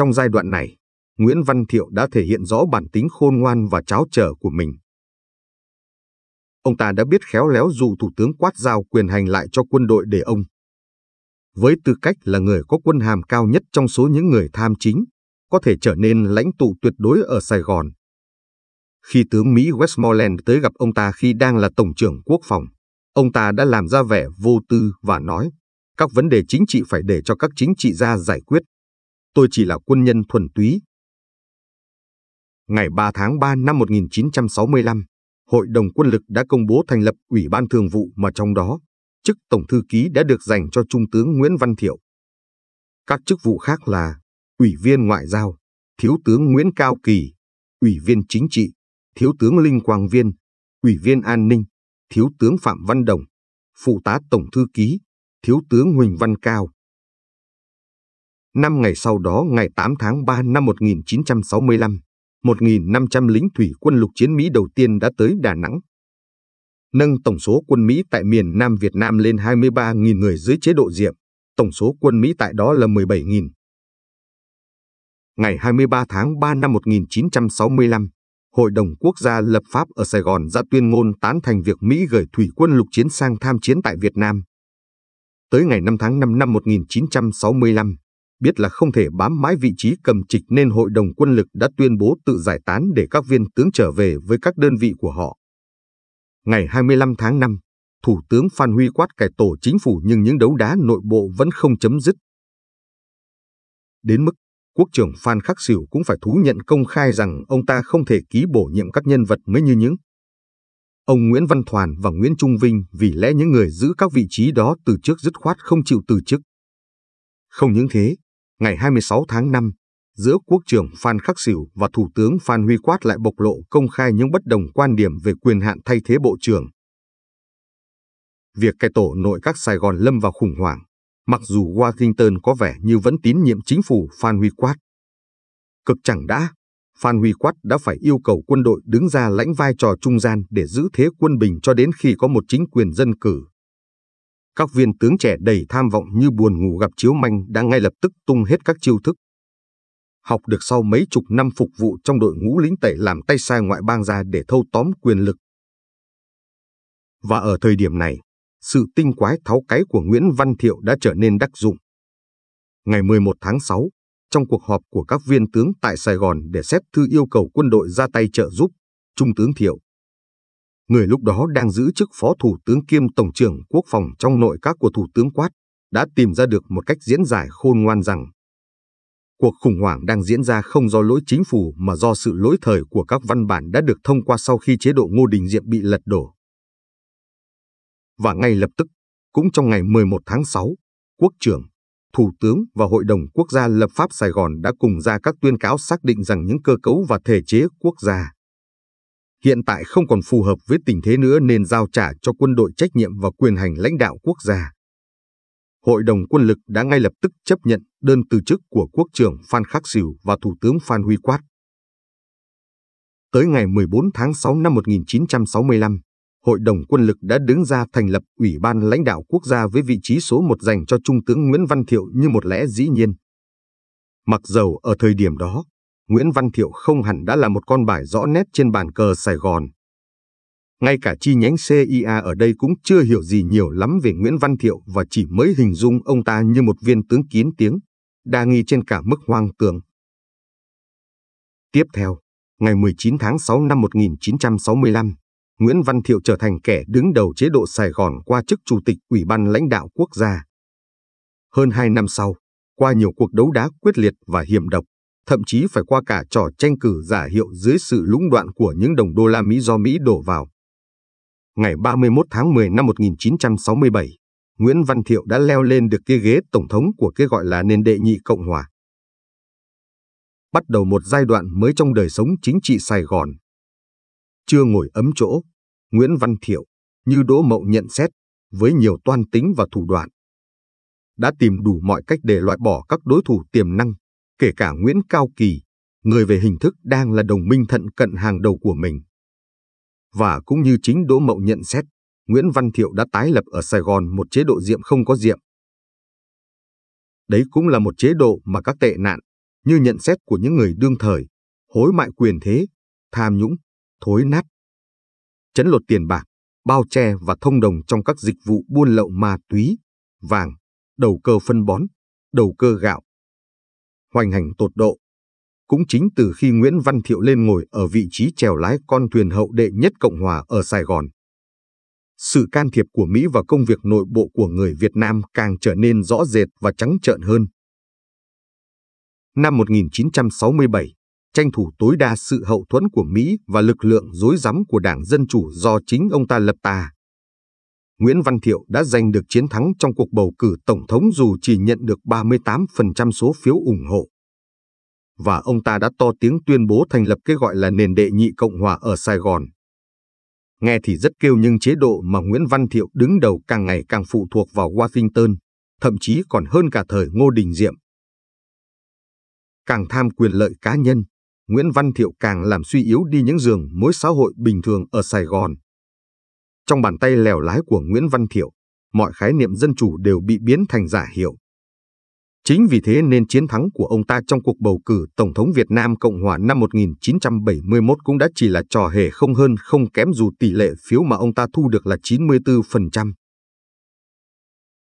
Trong giai đoạn này, Nguyễn Văn Thiệu đã thể hiện rõ bản tính khôn ngoan và cháo trở của mình. Ông ta đã biết khéo léo dụ Thủ tướng quát giao quyền hành lại cho quân đội để ông. Với tư cách là người có quân hàm cao nhất trong số những người tham chính, có thể trở nên lãnh tụ tuyệt đối ở Sài Gòn. Khi tướng Mỹ Westmoreland tới gặp ông ta khi đang là Tổng trưởng Quốc phòng, ông ta đã làm ra vẻ vô tư và nói, các vấn đề chính trị phải để cho các chính trị gia giải quyết tôi chỉ là quân nhân thuần túy. Ngày 3 tháng 3 năm 1965, Hội đồng Quân lực đã công bố thành lập Ủy ban Thường vụ mà trong đó, chức Tổng Thư ký đã được dành cho Trung tướng Nguyễn Văn Thiệu. Các chức vụ khác là Ủy viên Ngoại giao, Thiếu tướng Nguyễn Cao Kỳ, Ủy viên Chính trị, Thiếu tướng Linh Quang Viên, Ủy viên An ninh, Thiếu tướng Phạm Văn Đồng, Phụ tá Tổng Thư ký, Thiếu tướng Huỳnh Văn Cao, Năm ngày sau đó, ngày 8 tháng 3 năm 1965, 1.500 lính thủy quân lục chiến Mỹ đầu tiên đã tới Đà Nẵng. Nâng tổng số quân Mỹ tại miền Nam Việt Nam lên 23.000 người dưới chế độ diệm, tổng số quân Mỹ tại đó là 17.000. Ngày 23 tháng 3 năm 1965, Hội đồng Quốc gia lập pháp ở Sài Gòn ra tuyên ngôn tán thành việc Mỹ gửi thủy quân lục chiến sang tham chiến tại Việt Nam. Tới ngày 5 tháng 5 năm 1965, biết là không thể bám mãi vị trí cầm trịch nên hội đồng quân lực đã tuyên bố tự giải tán để các viên tướng trở về với các đơn vị của họ. Ngày 25 tháng 5, Thủ tướng Phan Huy quát cải tổ chính phủ nhưng những đấu đá nội bộ vẫn không chấm dứt. Đến mức, quốc trưởng Phan Khắc Sửu cũng phải thú nhận công khai rằng ông ta không thể ký bổ nhiệm các nhân vật mới như những Ông Nguyễn Văn Thoàn và Nguyễn Trung Vinh vì lẽ những người giữ các vị trí đó từ trước dứt khoát không chịu từ chức. Không những thế, ngày 26 tháng 5, giữa Quốc trưởng Phan Khắc Sỉu và Thủ tướng Phan Huy Quát lại bộc lộ công khai những bất đồng quan điểm về quyền hạn thay thế Bộ trưởng. Việc cai tổ nội các Sài Gòn lâm vào khủng hoảng, mặc dù Washington có vẻ như vẫn tín nhiệm chính phủ Phan Huy Quát. Cực chẳng đã, Phan Huy Quát đã phải yêu cầu quân đội đứng ra lãnh vai trò trung gian để giữ thế quân bình cho đến khi có một chính quyền dân cử các viên tướng trẻ đầy tham vọng như buồn ngủ gặp chiếu manh đã ngay lập tức tung hết các chiêu thức. Học được sau mấy chục năm phục vụ trong đội ngũ lính tẩy làm tay sai ngoại bang ra để thâu tóm quyền lực. Và ở thời điểm này, sự tinh quái tháo cái của Nguyễn Văn Thiệu đã trở nên đắc dụng. Ngày 11 tháng 6, trong cuộc họp của các viên tướng tại Sài Gòn để xét thư yêu cầu quân đội ra tay trợ giúp, Trung tướng Thiệu, người lúc đó đang giữ chức phó thủ tướng kiêm tổng trưởng quốc phòng trong nội các của thủ tướng Quát, đã tìm ra được một cách diễn giải khôn ngoan rằng cuộc khủng hoảng đang diễn ra không do lỗi chính phủ mà do sự lỗi thời của các văn bản đã được thông qua sau khi chế độ Ngô Đình Diệm bị lật đổ. Và ngay lập tức, cũng trong ngày 11 tháng 6, Quốc trưởng, Thủ tướng và Hội đồng Quốc gia lập pháp Sài Gòn đã cùng ra các tuyên cáo xác định rằng những cơ cấu và thể chế quốc gia hiện tại không còn phù hợp với tình thế nữa nên giao trả cho quân đội trách nhiệm và quyền hành lãnh đạo quốc gia. Hội đồng quân lực đã ngay lập tức chấp nhận đơn từ chức của quốc trưởng Phan Khắc Sửu và Thủ tướng Phan Huy Quát. Tới ngày 14 tháng 6 năm 1965, Hội đồng quân lực đã đứng ra thành lập Ủy ban lãnh đạo quốc gia với vị trí số một dành cho Trung tướng Nguyễn Văn Thiệu như một lẽ dĩ nhiên. Mặc dầu ở thời điểm đó, Nguyễn Văn Thiệu không hẳn đã là một con bài rõ nét trên bàn cờ Sài Gòn. Ngay cả chi nhánh CIA ở đây cũng chưa hiểu gì nhiều lắm về Nguyễn Văn Thiệu và chỉ mới hình dung ông ta như một viên tướng kín tiếng, đa nghi trên cả mức hoang tưởng. Tiếp theo, ngày 19 tháng 6 năm 1965, Nguyễn Văn Thiệu trở thành kẻ đứng đầu chế độ Sài Gòn qua chức Chủ tịch Ủy ban lãnh đạo quốc gia. Hơn hai năm sau, qua nhiều cuộc đấu đá quyết liệt và hiểm độc, thậm chí phải qua cả trò tranh cử giả hiệu dưới sự lũng đoạn của những đồng đô la Mỹ do Mỹ đổ vào. Ngày 31 tháng 10 năm 1967, Nguyễn Văn Thiệu đã leo lên được cái ghế tổng thống của cái gọi là nền đệ nhị Cộng Hòa. Bắt đầu một giai đoạn mới trong đời sống chính trị Sài Gòn. Chưa ngồi ấm chỗ, Nguyễn Văn Thiệu, như Đỗ Mậu nhận xét, với nhiều toan tính và thủ đoạn, đã tìm đủ mọi cách để loại bỏ các đối thủ tiềm năng kể cả Nguyễn Cao Kỳ, người về hình thức đang là đồng minh thận cận hàng đầu của mình. Và cũng như chính Đỗ Mậu nhận xét, Nguyễn Văn Thiệu đã tái lập ở Sài Gòn một chế độ diệm không có diệm. Đấy cũng là một chế độ mà các tệ nạn, như nhận xét của những người đương thời, hối mại quyền thế, tham nhũng, thối nát, chấn lột tiền bạc, bao che và thông đồng trong các dịch vụ buôn lậu ma túy, vàng, đầu cơ phân bón, đầu cơ gạo, hoành hành tột độ. Cũng chính từ khi Nguyễn Văn Thiệu lên ngồi ở vị trí chèo lái con thuyền hậu đệ nhất Cộng Hòa ở Sài Gòn. Sự can thiệp của Mỹ vào công việc nội bộ của người Việt Nam càng trở nên rõ rệt và trắng trợn hơn. Năm 1967, tranh thủ tối đa sự hậu thuẫn của Mỹ và lực lượng dối rắm của Đảng Dân Chủ do chính ông ta lập tà, Nguyễn Văn Thiệu đã giành được chiến thắng trong cuộc bầu cử tổng thống dù chỉ nhận được 38% số phiếu ủng hộ. Và ông ta đã to tiếng tuyên bố thành lập cái gọi là nền đệ nhị Cộng hòa ở Sài Gòn. Nghe thì rất kêu nhưng chế độ mà Nguyễn Văn Thiệu đứng đầu càng ngày càng phụ thuộc vào Washington, thậm chí còn hơn cả thời Ngô Đình Diệm. Càng tham quyền lợi cá nhân, Nguyễn Văn Thiệu càng làm suy yếu đi những giường mối xã hội bình thường ở Sài Gòn trong bàn tay lèo lái của Nguyễn Văn Thiệu, mọi khái niệm dân chủ đều bị biến thành giả hiệu. Chính vì thế nên chiến thắng của ông ta trong cuộc bầu cử Tổng thống Việt Nam Cộng Hòa năm 1971 cũng đã chỉ là trò hề không hơn không kém dù tỷ lệ phiếu mà ông ta thu được là 94%.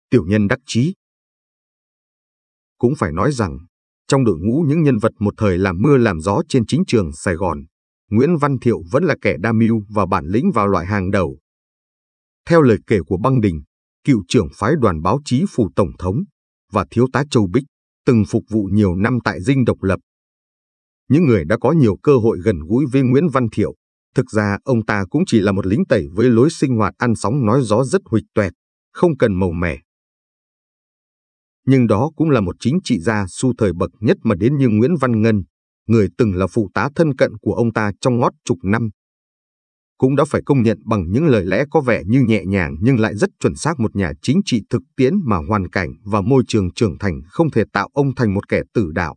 Tiểu nhân đắc chí Cũng phải nói rằng, trong đội ngũ những nhân vật một thời làm mưa làm gió trên chính trường Sài Gòn, Nguyễn Văn Thiệu vẫn là kẻ đa mưu và bản lĩnh vào loại hàng đầu, theo lời kể của Băng Đình, cựu trưởng phái đoàn báo chí phủ tổng thống và thiếu tá Châu Bích từng phục vụ nhiều năm tại dinh độc lập. Những người đã có nhiều cơ hội gần gũi với Nguyễn Văn Thiệu, thực ra ông ta cũng chỉ là một lính tẩy với lối sinh hoạt ăn sóng nói gió rất huỵch toẹt, không cần màu mẻ. Nhưng đó cũng là một chính trị gia su thời bậc nhất mà đến như Nguyễn Văn Ngân, người từng là phụ tá thân cận của ông ta trong ngót chục năm cũng đã phải công nhận bằng những lời lẽ có vẻ như nhẹ nhàng nhưng lại rất chuẩn xác một nhà chính trị thực tiễn mà hoàn cảnh và môi trường trưởng thành không thể tạo ông thành một kẻ tử đạo.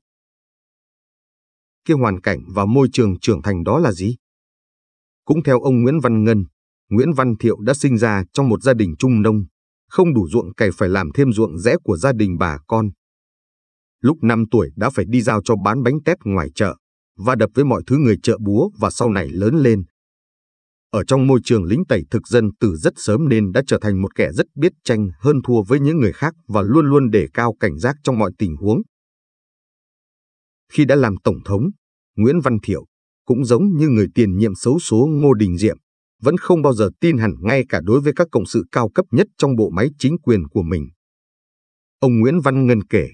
Kia hoàn cảnh và môi trường trưởng thành đó là gì? Cũng theo ông Nguyễn Văn Ngân, Nguyễn Văn Thiệu đã sinh ra trong một gia đình trung nông, không đủ ruộng cày phải làm thêm ruộng rẽ của gia đình bà con. Lúc 5 tuổi đã phải đi giao cho bán bánh tét ngoài chợ, và đập với mọi thứ người chợ búa và sau này lớn lên, ở trong môi trường lính tẩy thực dân từ rất sớm nên đã trở thành một kẻ rất biết tranh hơn thua với những người khác và luôn luôn đề cao cảnh giác trong mọi tình huống. Khi đã làm Tổng thống, Nguyễn Văn Thiệu, cũng giống như người tiền nhiệm xấu số Ngô Đình Diệm, vẫn không bao giờ tin hẳn ngay cả đối với các cộng sự cao cấp nhất trong bộ máy chính quyền của mình. Ông Nguyễn Văn Ngân kể,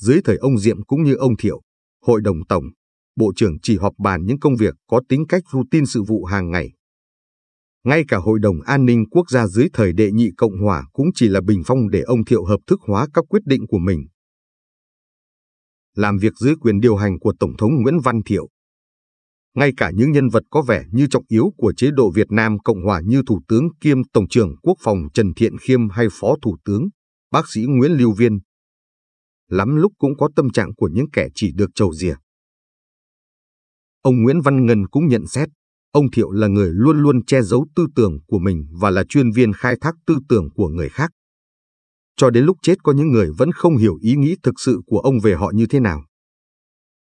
dưới thời ông Diệm cũng như ông Thiệu, Hội đồng Tổng, Bộ trưởng chỉ họp bàn những công việc có tính cách routine sự vụ hàng ngày. Ngay cả Hội đồng An ninh Quốc gia dưới thời đệ nhị Cộng Hòa cũng chỉ là bình phong để ông Thiệu hợp thức hóa các quyết định của mình. Làm việc dưới quyền điều hành của Tổng thống Nguyễn Văn Thiệu. Ngay cả những nhân vật có vẻ như trọng yếu của chế độ Việt Nam Cộng Hòa như Thủ tướng kiêm Tổng trưởng Quốc phòng Trần Thiện Khiêm hay Phó Thủ tướng, bác sĩ Nguyễn Lưu Viên, lắm lúc cũng có tâm trạng của những kẻ chỉ được trầu rìa. Ông Nguyễn Văn Ngân cũng nhận xét, Ông Thiệu là người luôn luôn che giấu tư tưởng của mình và là chuyên viên khai thác tư tưởng của người khác. Cho đến lúc chết có những người vẫn không hiểu ý nghĩ thực sự của ông về họ như thế nào.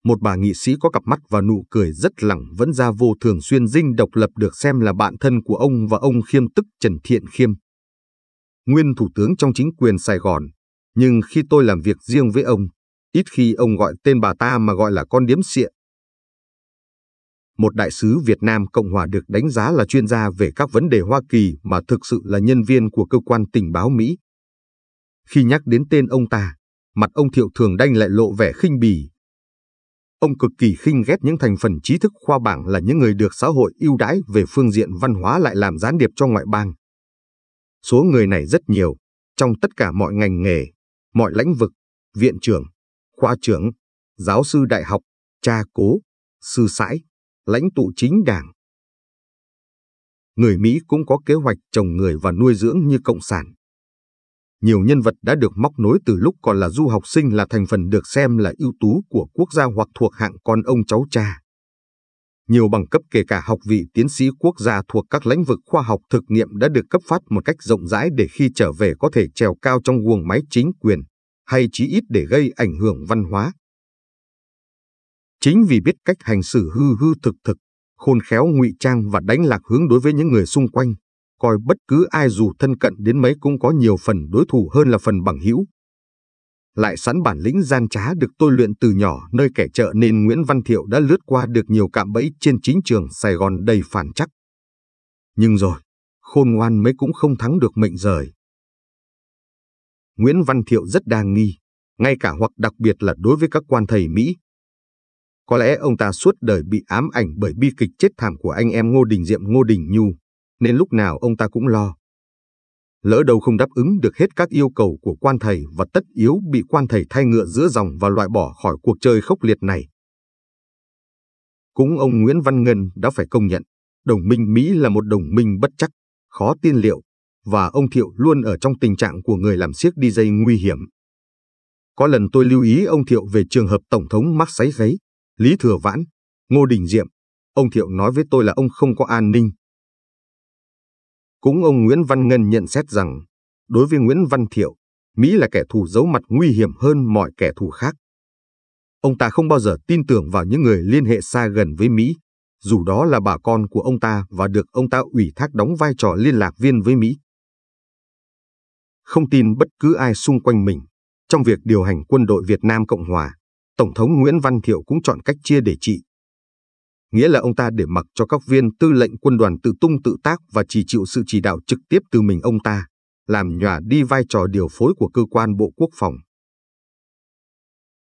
Một bà nghị sĩ có cặp mắt và nụ cười rất lẳng vẫn ra vô thường xuyên dinh độc lập được xem là bạn thân của ông và ông Khiêm tức Trần Thiện Khiêm. Nguyên thủ tướng trong chính quyền Sài Gòn, nhưng khi tôi làm việc riêng với ông, ít khi ông gọi tên bà ta mà gọi là con điếm xịa một đại sứ Việt Nam Cộng Hòa được đánh giá là chuyên gia về các vấn đề Hoa Kỳ mà thực sự là nhân viên của cơ quan tình báo Mỹ. Khi nhắc đến tên ông ta, mặt ông Thiệu Thường Đanh lại lộ vẻ khinh bỉ. Ông cực kỳ khinh ghét những thành phần trí thức khoa bảng là những người được xã hội ưu đãi về phương diện văn hóa lại làm gián điệp cho ngoại bang. Số người này rất nhiều, trong tất cả mọi ngành nghề, mọi lĩnh vực, viện trưởng, khoa trưởng, giáo sư đại học, cha cố, sư sãi, lãnh tụ chính đảng. Người Mỹ cũng có kế hoạch trồng người và nuôi dưỡng như Cộng sản. Nhiều nhân vật đã được móc nối từ lúc còn là du học sinh là thành phần được xem là ưu tú của quốc gia hoặc thuộc hạng con ông cháu cha. Nhiều bằng cấp kể cả học vị tiến sĩ quốc gia thuộc các lĩnh vực khoa học thực nghiệm đã được cấp phát một cách rộng rãi để khi trở về có thể trèo cao trong guồng máy chính quyền, hay chí ít để gây ảnh hưởng văn hóa, Chính vì biết cách hành xử hư hư thực thực, khôn khéo ngụy trang và đánh lạc hướng đối với những người xung quanh, coi bất cứ ai dù thân cận đến mấy cũng có nhiều phần đối thủ hơn là phần bằng hữu. Lại sẵn bản lĩnh gian trá được tôi luyện từ nhỏ nơi kẻ chợ nên Nguyễn Văn Thiệu đã lướt qua được nhiều cạm bẫy trên chính trường Sài Gòn đầy phản chắc. Nhưng rồi, khôn ngoan mấy cũng không thắng được mệnh rời. Nguyễn Văn Thiệu rất đa nghi, ngay cả hoặc đặc biệt là đối với các quan thầy Mỹ, có lẽ ông ta suốt đời bị ám ảnh bởi bi kịch chết thảm của anh em Ngô Đình Diệm Ngô Đình Nhu, nên lúc nào ông ta cũng lo. Lỡ đầu không đáp ứng được hết các yêu cầu của quan thầy và tất yếu bị quan thầy thay ngựa giữa dòng và loại bỏ khỏi cuộc chơi khốc liệt này. Cũng ông Nguyễn Văn Ngân đã phải công nhận, đồng minh Mỹ là một đồng minh bất chắc, khó tiên liệu, và ông Thiệu luôn ở trong tình trạng của người làm siếc DJ nguy hiểm. Có lần tôi lưu ý ông Thiệu về trường hợp Tổng thống mắc sáy gáy, Lý Thừa Vãn, Ngô Đình Diệm, ông Thiệu nói với tôi là ông không có an ninh. Cũng ông Nguyễn Văn Ngân nhận xét rằng, đối với Nguyễn Văn Thiệu, Mỹ là kẻ thù giấu mặt nguy hiểm hơn mọi kẻ thù khác. Ông ta không bao giờ tin tưởng vào những người liên hệ xa gần với Mỹ, dù đó là bà con của ông ta và được ông ta ủy thác đóng vai trò liên lạc viên với Mỹ. Không tin bất cứ ai xung quanh mình trong việc điều hành quân đội Việt Nam Cộng Hòa. Tổng thống Nguyễn Văn Thiệu cũng chọn cách chia để trị. Nghĩa là ông ta để mặc cho các viên tư lệnh quân đoàn tự tung tự tác và chỉ chịu sự chỉ đạo trực tiếp từ mình ông ta, làm nhòa đi vai trò điều phối của cơ quan Bộ Quốc phòng.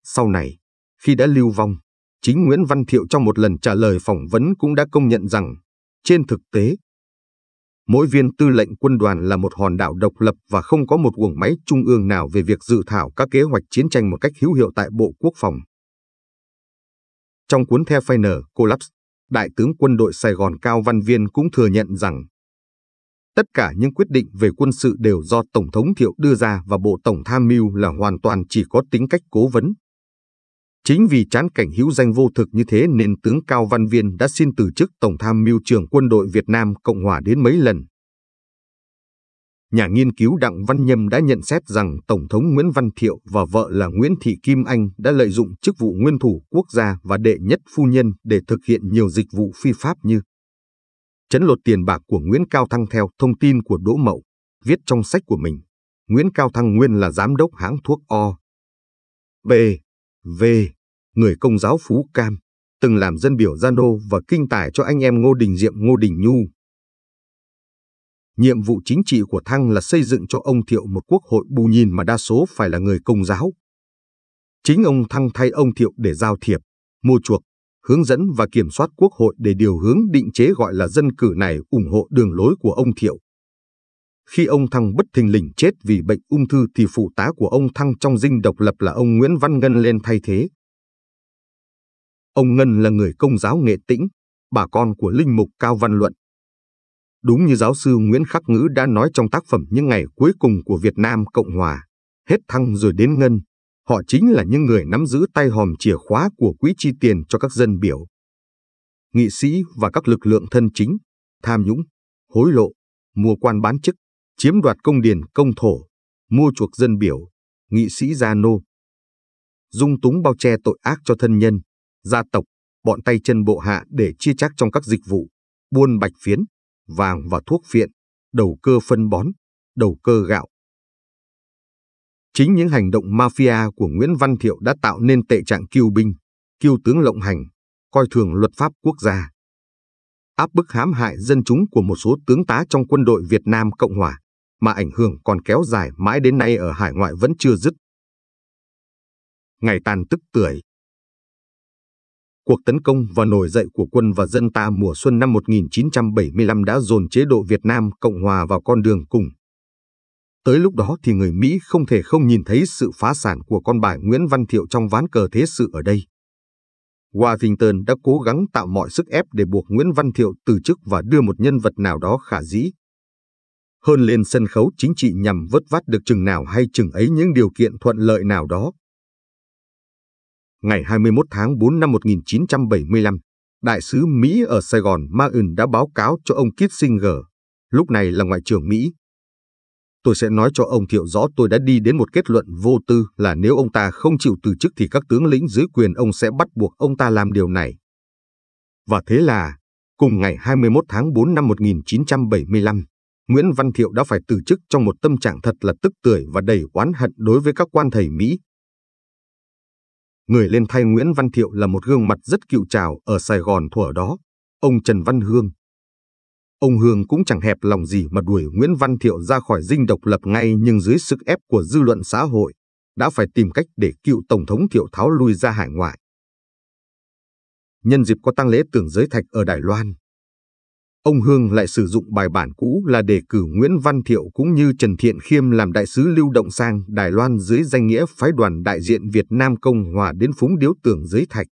Sau này, khi đã lưu vong, chính Nguyễn Văn Thiệu trong một lần trả lời phỏng vấn cũng đã công nhận rằng, trên thực tế, mỗi viên tư lệnh quân đoàn là một hòn đảo độc lập và không có một guồng máy trung ương nào về việc dự thảo các kế hoạch chiến tranh một cách hữu hiệu tại Bộ Quốc phòng. Trong cuốn The Final Collapse, Đại tướng quân đội Sài Gòn Cao Văn Viên cũng thừa nhận rằng tất cả những quyết định về quân sự đều do Tổng thống Thiệu đưa ra và Bộ Tổng Tham mưu là hoàn toàn chỉ có tính cách cố vấn, Chính vì chán cảnh hữu danh vô thực như thế nên tướng Cao Văn Viên đã xin từ chức Tổng tham mưu trưởng quân đội Việt Nam Cộng Hòa đến mấy lần. Nhà nghiên cứu Đặng Văn Nhâm đã nhận xét rằng Tổng thống Nguyễn Văn Thiệu và vợ là Nguyễn Thị Kim Anh đã lợi dụng chức vụ nguyên thủ quốc gia và đệ nhất phu nhân để thực hiện nhiều dịch vụ phi pháp như chấn lột tiền bạc của Nguyễn Cao Thăng theo thông tin của Đỗ Mậu, viết trong sách của mình. Nguyễn Cao Thăng nguyên là giám đốc hãng thuốc O. B. V, người công giáo Phú Cam, từng làm dân biểu gian đô và kinh tài cho anh em Ngô Đình Diệm Ngô Đình Nhu. Nhiệm vụ chính trị của Thăng là xây dựng cho ông Thiệu một quốc hội bù nhìn mà đa số phải là người công giáo. Chính ông Thăng thay ông Thiệu để giao thiệp, mua chuộc, hướng dẫn và kiểm soát quốc hội để điều hướng định chế gọi là dân cử này ủng hộ đường lối của ông Thiệu. Khi ông Thăng bất thình lình chết vì bệnh ung thư thì phụ tá của ông Thăng trong dinh độc lập là ông Nguyễn Văn Ngân lên thay thế. Ông Ngân là người công giáo nghệ tĩnh, bà con của linh mục Cao Văn Luận. Đúng như giáo sư Nguyễn Khắc Ngữ đã nói trong tác phẩm Những ngày cuối cùng của Việt Nam Cộng Hòa, hết Thăng rồi đến Ngân, họ chính là những người nắm giữ tay hòm chìa khóa của quỹ chi tiền cho các dân biểu. Nghị sĩ và các lực lượng thân chính, tham nhũng, hối lộ, mua quan bán chức, chiếm đoạt công điền công thổ, mua chuộc dân biểu, nghị sĩ gia nô. Dung túng bao che tội ác cho thân nhân, gia tộc, bọn tay chân bộ hạ để chia chác trong các dịch vụ, buôn bạch phiến, vàng và thuốc phiện, đầu cơ phân bón, đầu cơ gạo. Chính những hành động mafia của Nguyễn Văn Thiệu đã tạo nên tệ trạng kiêu binh, kiêu tướng lộng hành, coi thường luật pháp quốc gia. Áp bức hãm hại dân chúng của một số tướng tá trong quân đội Việt Nam Cộng Hòa mà ảnh hưởng còn kéo dài mãi đến nay ở hải ngoại vẫn chưa dứt. Ngày tàn tức tuổi, Cuộc tấn công và nổi dậy của quân và dân ta mùa xuân năm 1975 đã dồn chế độ Việt Nam Cộng Hòa vào con đường cùng. Tới lúc đó thì người Mỹ không thể không nhìn thấy sự phá sản của con bài Nguyễn Văn Thiệu trong ván cờ thế sự ở đây. Washington đã cố gắng tạo mọi sức ép để buộc Nguyễn Văn Thiệu từ chức và đưa một nhân vật nào đó khả dĩ, hơn lên sân khấu chính trị nhằm vớt vát được chừng nào hay chừng ấy những điều kiện thuận lợi nào đó. Ngày 21 tháng 4 năm 1975, Đại sứ Mỹ ở Sài Gòn Martin đã báo cáo cho ông Kissinger, lúc này là Ngoại trưởng Mỹ. Tôi sẽ nói cho ông Thiệu rõ tôi đã đi đến một kết luận vô tư là nếu ông ta không chịu từ chức thì các tướng lĩnh dưới quyền ông sẽ bắt buộc ông ta làm điều này. Và thế là, cùng ngày 21 tháng 4 năm 1975, Nguyễn Văn Thiệu đã phải từ chức trong một tâm trạng thật là tức tưởi và đầy oán hận đối với các quan thầy Mỹ. Người lên thay Nguyễn Văn Thiệu là một gương mặt rất cựu trào ở Sài Gòn thuở đó, ông Trần Văn Hương. Ông Hương cũng chẳng hẹp lòng gì mà đuổi Nguyễn Văn Thiệu ra khỏi dinh độc lập ngay nhưng dưới sức ép của dư luận xã hội, đã phải tìm cách để cựu Tổng thống Thiệu Tháo lui ra hải ngoại. Nhân dịp có tăng lễ tưởng giới thạch ở Đài Loan, Ông Hương lại sử dụng bài bản cũ là đề cử Nguyễn Văn Thiệu cũng như Trần Thiện Khiêm làm đại sứ lưu động sang Đài Loan dưới danh nghĩa phái đoàn đại diện Việt Nam Cộng Hòa đến phúng điếu tưởng giới thạch.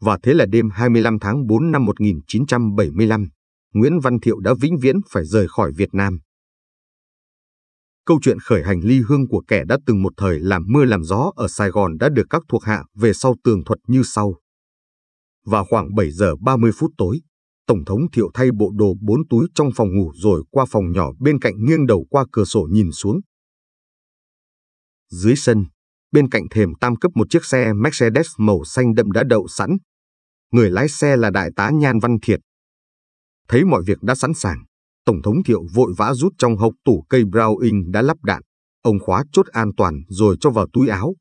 Và thế là đêm 25 tháng 4 năm 1975, Nguyễn Văn Thiệu đã vĩnh viễn phải rời khỏi Việt Nam. Câu chuyện khởi hành ly hương của kẻ đã từng một thời làm mưa làm gió ở Sài Gòn đã được các thuộc hạ về sau tường thuật như sau. Vào khoảng 7 giờ 30 phút tối, Tổng thống Thiệu thay bộ đồ bốn túi trong phòng ngủ rồi qua phòng nhỏ bên cạnh nghiêng đầu qua cửa sổ nhìn xuống. Dưới sân, bên cạnh thềm tam cấp một chiếc xe Mercedes màu xanh đậm đã đậu sẵn. Người lái xe là đại tá Nhan Văn Thiệt. Thấy mọi việc đã sẵn sàng, Tổng thống Thiệu vội vã rút trong hộp tủ cây Browning đã lắp đạn. Ông khóa chốt an toàn rồi cho vào túi áo.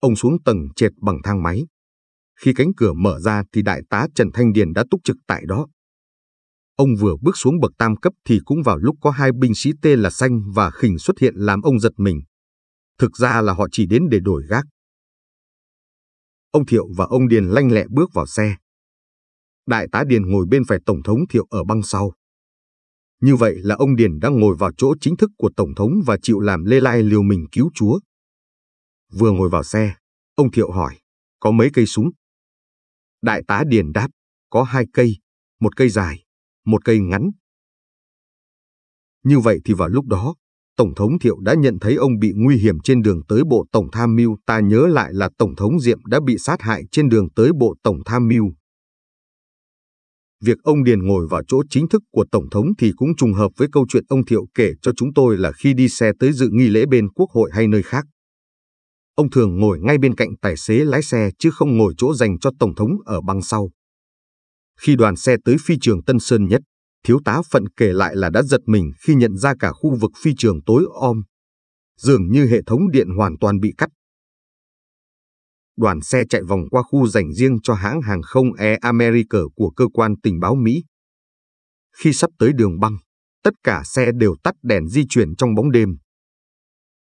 Ông xuống tầng trệt bằng thang máy. Khi cánh cửa mở ra thì đại tá Trần Thanh Điền đã túc trực tại đó. Ông vừa bước xuống bậc tam cấp thì cũng vào lúc có hai binh sĩ tên là xanh và khỉnh xuất hiện làm ông giật mình. Thực ra là họ chỉ đến để đổi gác. Ông Thiệu và ông Điền lanh lẹ bước vào xe. Đại tá Điền ngồi bên phải Tổng thống Thiệu ở băng sau. Như vậy là ông Điền đang ngồi vào chỗ chính thức của Tổng thống và chịu làm lê lai liều mình cứu chúa. Vừa ngồi vào xe, ông Thiệu hỏi, có mấy cây súng? Đại tá Điền đáp, có hai cây, một cây dài, một cây ngắn. Như vậy thì vào lúc đó, Tổng thống Thiệu đã nhận thấy ông bị nguy hiểm trên đường tới bộ Tổng Tham mưu. Ta nhớ lại là Tổng thống Diệm đã bị sát hại trên đường tới bộ Tổng Tham mưu. Việc ông Điền ngồi vào chỗ chính thức của Tổng thống thì cũng trùng hợp với câu chuyện ông Thiệu kể cho chúng tôi là khi đi xe tới dự nghi lễ bên Quốc hội hay nơi khác. Ông thường ngồi ngay bên cạnh tài xế lái xe chứ không ngồi chỗ dành cho Tổng thống ở băng sau. Khi đoàn xe tới phi trường Tân Sơn Nhất, thiếu tá Phận kể lại là đã giật mình khi nhận ra cả khu vực phi trường tối om. Dường như hệ thống điện hoàn toàn bị cắt. Đoàn xe chạy vòng qua khu dành riêng cho hãng hàng không Air America của cơ quan tình báo Mỹ. Khi sắp tới đường băng, tất cả xe đều tắt đèn di chuyển trong bóng đêm.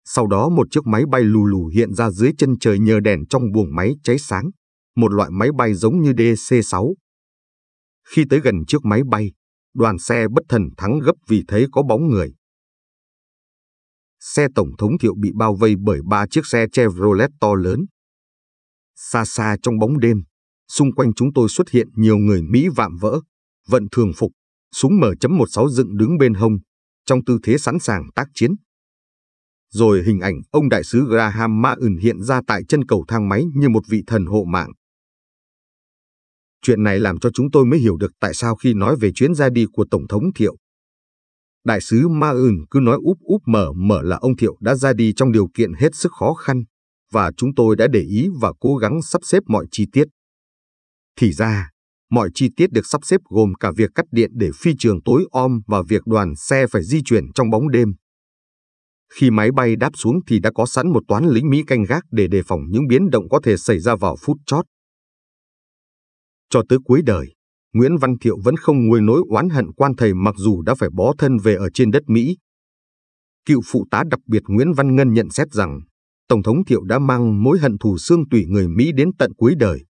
Sau đó một chiếc máy bay lù lù hiện ra dưới chân trời nhờ đèn trong buồng máy cháy sáng, một loại máy bay giống như DC-6. Khi tới gần chiếc máy bay, đoàn xe bất thần thắng gấp vì thấy có bóng người. Xe Tổng thống Thiệu bị bao vây bởi ba chiếc xe Chevrolet to lớn. Xa xa trong bóng đêm, xung quanh chúng tôi xuất hiện nhiều người Mỹ vạm vỡ, vận thường phục, súng M.16 dựng đứng bên hông, trong tư thế sẵn sàng tác chiến rồi hình ảnh ông đại sứ Graham Maun hiện ra tại chân cầu thang máy như một vị thần hộ mạng. Chuyện này làm cho chúng tôi mới hiểu được tại sao khi nói về chuyến ra đi của Tổng thống Thiệu. Đại sứ Maun cứ nói úp úp mở mở là ông Thiệu đã ra đi trong điều kiện hết sức khó khăn, và chúng tôi đã để ý và cố gắng sắp xếp mọi chi tiết. Thì ra, mọi chi tiết được sắp xếp gồm cả việc cắt điện để phi trường tối om và việc đoàn xe phải di chuyển trong bóng đêm. Khi máy bay đáp xuống thì đã có sẵn một toán lính Mỹ canh gác để đề phòng những biến động có thể xảy ra vào phút chót. Cho tới cuối đời, Nguyễn Văn Thiệu vẫn không nguôi nỗi oán hận quan thầy mặc dù đã phải bó thân về ở trên đất Mỹ. Cựu phụ tá đặc biệt Nguyễn Văn Ngân nhận xét rằng, Tổng thống Thiệu đã mang mối hận thù xương tủy người Mỹ đến tận cuối đời.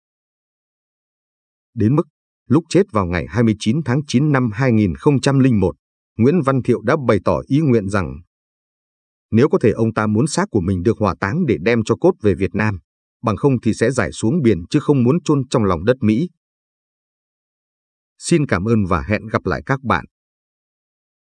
Đến mức, lúc chết vào ngày 29 tháng 9 năm 2001, Nguyễn Văn Thiệu đã bày tỏ ý nguyện rằng nếu có thể ông ta muốn xác của mình được hỏa táng để đem cho cốt về Việt Nam, bằng không thì sẽ giải xuống biển chứ không muốn chôn trong lòng đất Mỹ. Xin cảm ơn và hẹn gặp lại các bạn